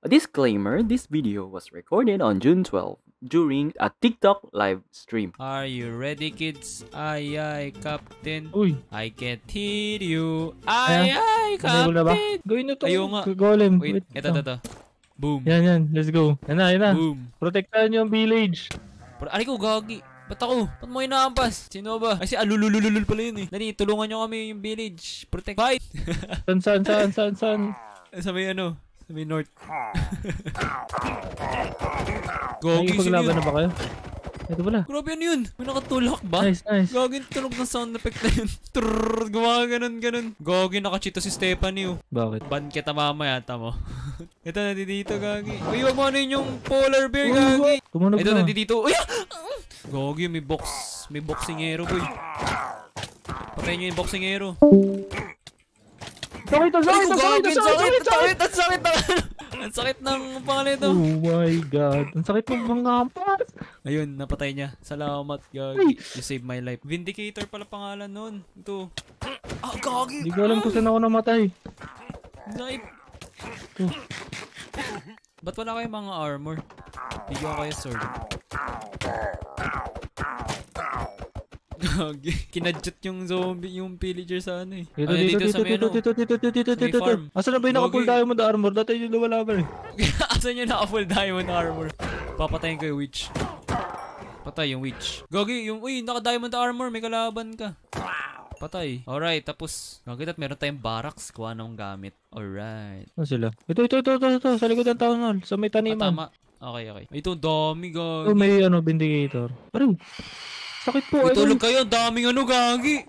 A disclaimer, this video was recorded on June 12 during a TikTok live stream. Are you ready kids? Ay ay captain. Uy. I can't hear you. Ay Ayan. ay ano captain. Na ba? Gawin na to. Ayaw nga. Golem. Wait, ito ito ito. Boom. Yan yan, let's go. Yan na, yan na. Boom. Protektahan niyo ang village. Pero aray ko gagi. Ba't ako? Ba't mo inaampas? Sino ba? Kasi alulululul pala yun eh. Dali, tulungan nyo kami yung village. Protect. Fight! san, san, san, san, saan? Sabi ano? May north. Gogi sila yun. na ba kayo? Ito pala. Grabe yun yun. May nakatulak ba? Nice, nice. Gogi tulog ng sound effect na yun. Trrrr. Gumawa ganun, ganun. Gogi nakachito si Stephanie. Oh. Bakit? Ban kita mama yata mo. Ito nandito, Gogi. Uy, wag mo ano yun yung polar bear, Gogi. Tumunog Ito, na. Ito nandito. Uy! Gogi, may box. May boxing hero, boy. Patayin nyo yung boxingero. Sakit ang sakit ang sakit ang sakit ang sakit ang sakit ang sakit ng pangalan ito. Oh my God. Ang sakit ng mga Ayun, napatay niya. Salamat, God. You saved my life. Vindicator pala pangalan nun. Ito. Ah, gagi. Hindi ko alam kung saan ako namatay. Knife. Ito. Ba't wala kayong mga armor? Bigyan ko kayo sword. Kinadjut yung zombie, yung pillager sa ano eh. Dito, dito, dito, dito, dito, dito, dito, dito, dito, dito, Asan na ba yung naka-full diamond armor? Dati yung nawala ba eh. Asan yung naka-full diamond armor? Papatayin ko yung witch. Patay yung witch. Gogi, yung, uy, naka-diamond armor, may kalaban ka. Patay. Alright, tapos, Gogi, at meron tayong barracks. Kuha ng gamit. Alright. Ano sila? Ito, ito, ito, ito, ito, sa likod ng town hall. Sa may taniman. Ah, tama. Okay, okay. Ito, dami, Gogi. Ito, oh, may, ano, vindicator. Parang. Sakit po. Tutulog kayo. Ang daming ano, gagi.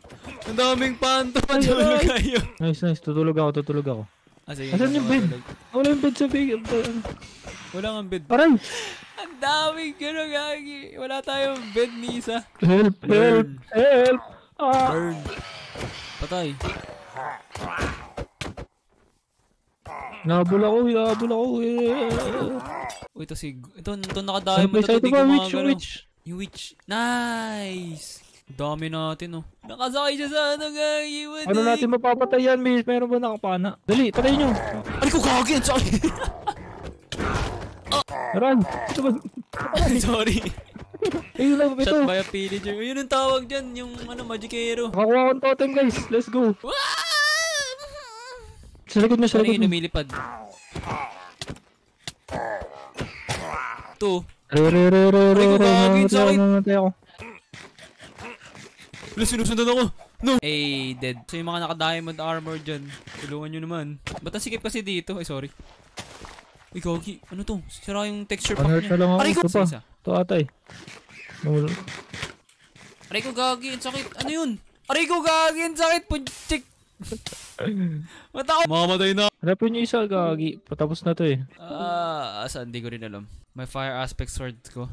Ang daming panto. Tutulog kayo. Nice, nice. Tutulog ako, tutulog ako. Ah, Asan yung bed? Wala yung bed sa big. Wala nga bed. Parang. Ang daming gano'n, gagi. Wala tayong bed ni isa. Help, help, help. Ah. Burn. Patay. Nabula ko, nabula ko. Yeah. Uy, ito si... Ito, ito nakadaya mo. Ito, ito, ito, ito, ito, ito, yung witch. Nice! Dami natin, oh. Nakasakay siya sa ano, guys. Ano natin mapapatay yan, Miss? Meron ba nakapana? Dali, patayin nyo. Ano ko kagin? Sorry. Run! Ito ba? Sorry. Ayun lang, ito. Shot by a pillager. Ayun ang tawag dyan, yung ano, magicero. Nakakuha ko ng totem, guys. Let's go. Sa likod mo, sa ano likod mo. Ano yung lumilipad? Two. Ay, gagawin sa akin! Namatay ako. Wala, sinusundan ako! No! Ay, dead. So yung mga naka-diamond armor dyan, tulungan nyo naman. Ba't nasikip kasi dito? Ay, sorry. Uy, Gogi, ano to? Sira yung texture pa. niya. Ano Aray ko! Isa, isa. Ito atay. Aray ko, Gogi, ang sakit. Ano yun? Aray ko, Gogi, ang sakit. Punchik Ba't ako? Makamatay na. Hanapin niyo isa, Gagi. Patapos na to eh. Ah, uh, saan? Hindi ko rin alam. May fire aspect sword ko.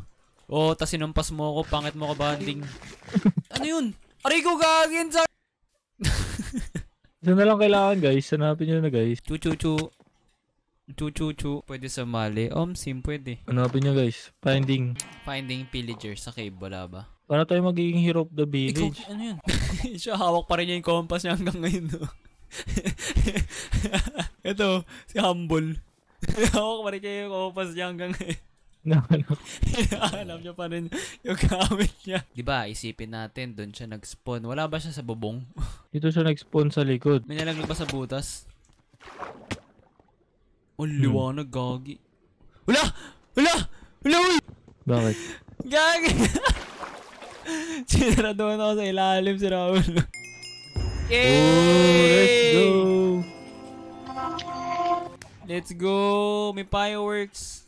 Oo, oh, tas sinumpas mo ako. Pangit mo ka banding. ano yun? Aray ko gagawin sa... Isa na lang kailangan guys. Hanapin nyo na guys. Chu-chu-chu. Chu-chu-chu. Pwede sa mali. sim, pwede. Hanapin nyo guys. Finding. Finding pillager sa cave. Wala ba? Paano tayo magiging hero of the village? Ikaw, ano yun? siya hawak pa rin niya yung compass niya hanggang ngayon. No? Ito, si Humble. hawak pa rin niya yung compass niya hanggang ngayon. Alam niya pa rin yung gamit niya. Di ba, isipin natin, doon siya nag-spawn. Wala ba siya sa bubong? Dito siya nag-spawn sa likod. May nalaglag pa sa butas? Oh, liwanag, gagi. Wala! Wala! Wala! Bakit? Gagi! Sinaraduan ako sa ilalim si Raul. Yay! Oh, let's go! Let's go! May fireworks!